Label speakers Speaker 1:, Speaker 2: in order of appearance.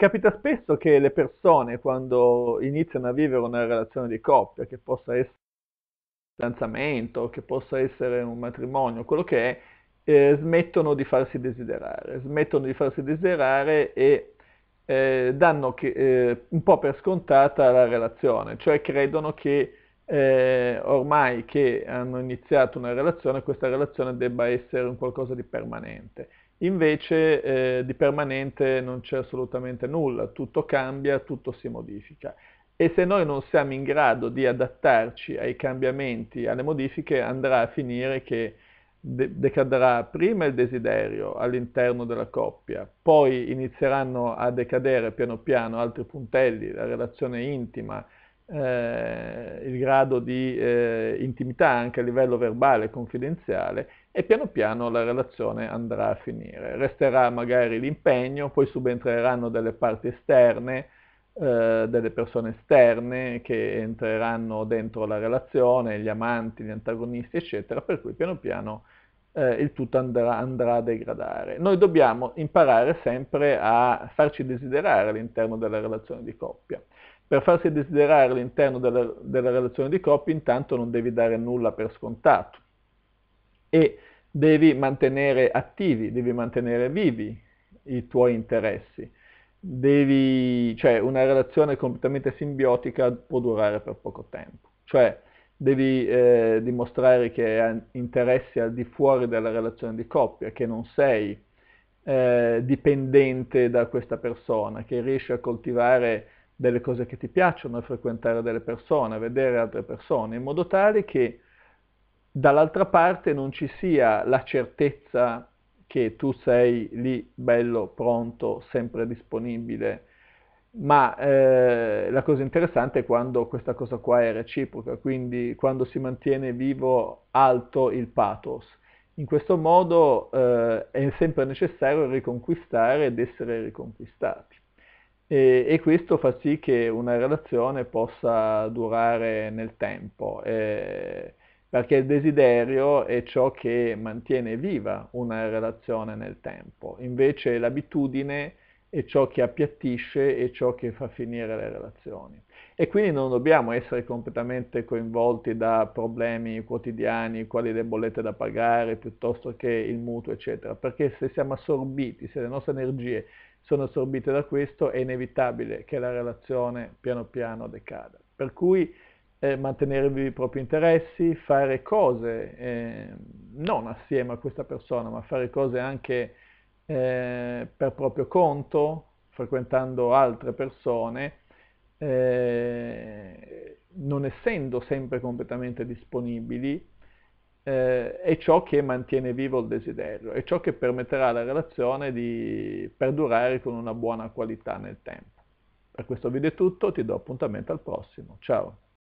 Speaker 1: Capita spesso che le persone quando iniziano a vivere una relazione di coppia, che possa essere un fidanzamento, che possa essere un matrimonio, quello che è, eh, smettono di farsi desiderare, smettono di farsi desiderare e eh, danno che, eh, un po' per scontata la relazione, cioè credono che eh, ormai che hanno iniziato una relazione, questa relazione debba essere un qualcosa di permanente. Invece eh, di permanente non c'è assolutamente nulla, tutto cambia, tutto si modifica. E se noi non siamo in grado di adattarci ai cambiamenti, alle modifiche, andrà a finire che de- decadrà prima il desiderio all'interno della coppia, poi inizieranno a decadere piano piano altri puntelli, la relazione intima, eh, il grado di eh, intimità anche a livello verbale e confidenziale e piano piano la relazione andrà a finire. Resterà magari l'impegno, poi subentreranno delle parti esterne, eh, delle persone esterne che entreranno dentro la relazione, gli amanti, gli antagonisti, eccetera, per cui piano piano eh, il tutto andrà, andrà a degradare. Noi dobbiamo imparare sempre a farci desiderare all'interno della relazione di coppia per farsi desiderare all'interno della, della relazione di coppia, intanto non devi dare nulla per scontato e devi mantenere attivi, devi mantenere vivi i tuoi interessi. Devi, cioè una relazione completamente simbiotica può durare per poco tempo. Cioè, devi eh, dimostrare che hai interessi al di fuori della relazione di coppia, che non sei eh, dipendente da questa persona, che riesci a coltivare delle cose che ti piacciono, frequentare delle persone, vedere altre persone, in modo tale che dall'altra parte non ci sia la certezza che tu sei lì bello, pronto, sempre disponibile. Ma eh, la cosa interessante è quando questa cosa qua è reciproca, quindi quando si mantiene vivo alto il pathos. In questo modo eh, è sempre necessario riconquistare ed essere riconquistati. E, e, questo fa sì che una relazione possa durare nel tempo, eh, perché il desiderio è ciò che mantiene viva una relazione nel tempo, invece l'abitudine e ciò che appiattisce e ciò che fa finire le relazioni. E quindi non dobbiamo essere completamente coinvolti da problemi quotidiani, quali le bollette da pagare, piuttosto che il mutuo, eccetera, perché se siamo assorbiti, se le nostre energie sono assorbite da questo, è inevitabile che la relazione piano piano decada. Per cui eh, mantenervi i propri interessi, fare cose eh, non assieme a questa persona, ma fare cose anche eh, per proprio conto, frequentando altre persone, eh, non essendo sempre completamente disponibili, eh, è ciò che mantiene vivo il desiderio, è ciò che permetterà alla relazione di perdurare con una buona qualità nel tempo. Per questo video è tutto, ti do appuntamento al prossimo. Ciao!